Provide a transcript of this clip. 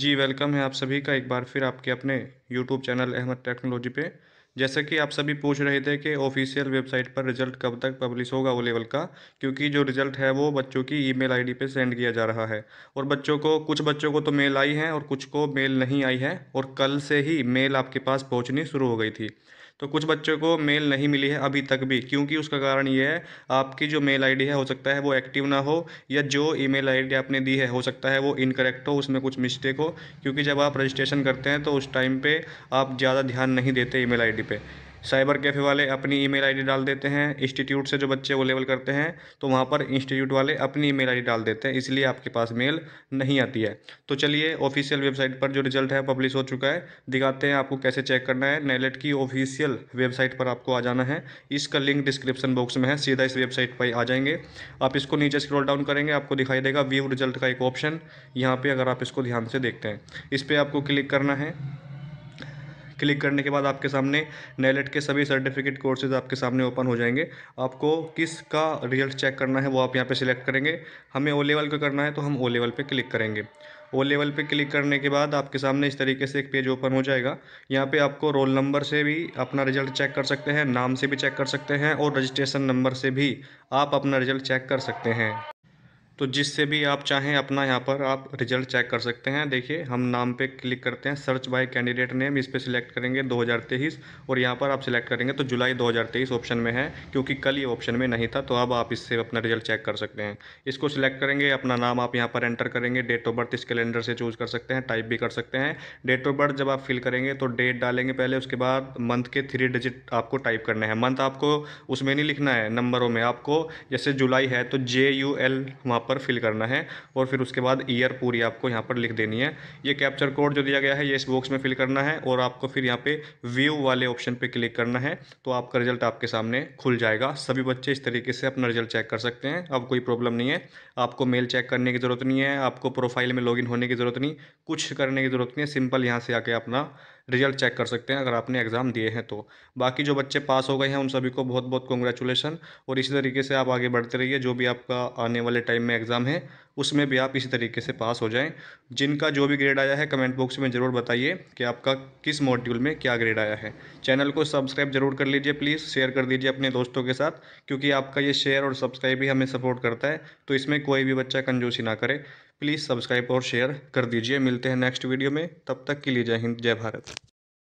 जी welcome है आप सभी का एक बार फिर आपके अपने यूट्यूब चैनल अहमद टेक्नोलॉजी पे जैसा कि आप सभी पूछ रहे थे कि ऑफिशियल वेबसाइट पर रिजल्ट कब तक पब्लिश होगा वो लेवल का क्योंकि जो रिजल्ट है वो बच्चों की ईमेल आईडी पे सेंड किया जा रहा है और बच्चों को कुछ बच्चों को तो मेल आई है और कुछ को मेल नहीं आई है और कल से ही मेल आपके पास पहुँचनी शुरू हो गई थी तो कुछ बच्चों को मेल नहीं मिली है अभी तक भी क्योंकि उसका कारण ये है आपकी जो मेल आईडी है हो सकता है वो एक्टिव ना हो या जो ईमेल आईडी आपने दी है हो सकता है वो इनकरेक्ट हो उसमें कुछ मिस्टेक हो क्योंकि जब आप रजिस्ट्रेशन करते हैं तो उस टाइम पर आप ज़्यादा ध्यान नहीं देते ई मेल पे साइबर कैफ़े वाले अपनी ईमेल आईडी डाल देते हैं इंस्टीट्यूट से जो बच्चे वो लेवल करते हैं तो वहाँ पर इंस्टीट्यूट वाले अपनी ईमेल आईडी डाल देते हैं इसलिए आपके पास मेल नहीं आती है तो चलिए ऑफिशियल वेबसाइट पर जो रिजल्ट है पब्लिश हो चुका है दिखाते हैं आपको कैसे चेक करना है नैलेट की ऑफिशियल वेबसाइट पर आपको आ जाना है इसका लिंक डिस्क्रिप्शन बॉक्स में है सीधा इस वेबसाइट पर आ जाएंगे आप इसको नीचे स्क्रॉल डाउन करेंगे आपको दिखाई देगा व्यू रिजल्ट का एक ऑप्शन यहाँ पर अगर आप इसको ध्यान से देखते हैं इस पर आपको क्लिक करना है क्लिक करने के बाद आपके सामने नैलेट के सभी सर्टिफिकेट कोर्सेज आपके सामने ओपन हो जाएंगे आपको किस का रिजल्ट चेक करना है वो आप यहाँ पे सिलेक्ट करेंगे हमें ओ लेवल का करना है तो हम ओ लेवल पे क्लिक करेंगे ओ लेवल पे क्लिक करने के बाद आपके सामने इस तरीके से एक पेज ओपन हो जाएगा यहाँ पे आपको रोल नंबर से भी अपना रिजल्ट चेक कर सकते हैं नाम से भी चेक कर सकते हैं और रजिस्ट्रेशन नंबर से भी आप अपना रिजल्ट चेक कर सकते हैं तो जिससे भी आप चाहें अपना यहाँ पर आप रिजल्ट चेक कर सकते हैं देखिए हम नाम पे क्लिक करते हैं सर्च बाय कैंडिडेट नेम इस पर सिलेक्ट करेंगे 2023 और यहाँ पर आप सिलेक्ट करेंगे तो जुलाई 2023 ऑप्शन में है क्योंकि कल ये ऑप्शन में नहीं था तो अब आप इससे अपना रिजल्ट चेक कर सकते हैं इसको सिलेक्ट करेंगे अपना नाम आप यहाँ पर एंटर करेंगे डेट ऑफ बर्थ इस कैलेंडर से चूज़ कर सकते हैं टाइप भी कर सकते हैं डेट ऑफ बर्थ जब आप फिल करेंगे तो डेट डालेंगे पहले उसके बाद मंथ के थ्री डिजिट आपको टाइप करने हैं मंथ आपको उसमें नहीं लिखना है नंबरों में आपको जैसे जुलाई है तो जे यू एल वहाँ पर फिल करना है और फिर उसके बाद ईयर पूरी आपको यहाँ पर लिख देनी है ये कैप्चर कोड जो दिया गया है ये इस बॉक्स में फिल करना है और आपको फिर यहाँ पे व्यू वाले ऑप्शन पे क्लिक करना है तो आपका रिजल्ट आपके सामने खुल जाएगा सभी बच्चे इस तरीके से अपना रिजल्ट चेक कर सकते हैं अब कोई प्रॉब्लम नहीं है आपको मेल चेक करने की ज़रूरत नहीं है आपको प्रोफाइल में लॉग होने की ज़रूरत नहीं कुछ करने की ज़रूरत नहीं है सिंपल यहाँ से आके अपना रिजल्ट चेक कर सकते हैं अगर आपने एग्ज़ाम दिए हैं तो बाकी जो बच्चे पास हो गए हैं उन सभी को बहुत बहुत कॉन्ग्रेचुलेसन और इसी तरीके से आप आगे बढ़ते रहिए जो भी आपका आने वाले टाइम में एग्ज़ाम है उसमें भी आप इसी तरीके से पास हो जाएं जिनका जो भी ग्रेड आया है कमेंट बॉक्स में ज़रूर बताइए कि आपका किस मॉड्यूल में क्या ग्रेड आया है चैनल को सब्सक्राइब जरूर कर लीजिए प्लीज़ शेयर कर दीजिए अपने दोस्तों के साथ क्योंकि आपका ये शेयर और सब्सक्राइब ही हमें सपोर्ट करता है तो इसमें कोई भी बच्चा कंजूसी ना करे प्लीज़ सब्सक्राइब और शेयर कर दीजिए मिलते हैं नेक्स्ट वीडियो में तब तक के लिए जय हिंद जय भारत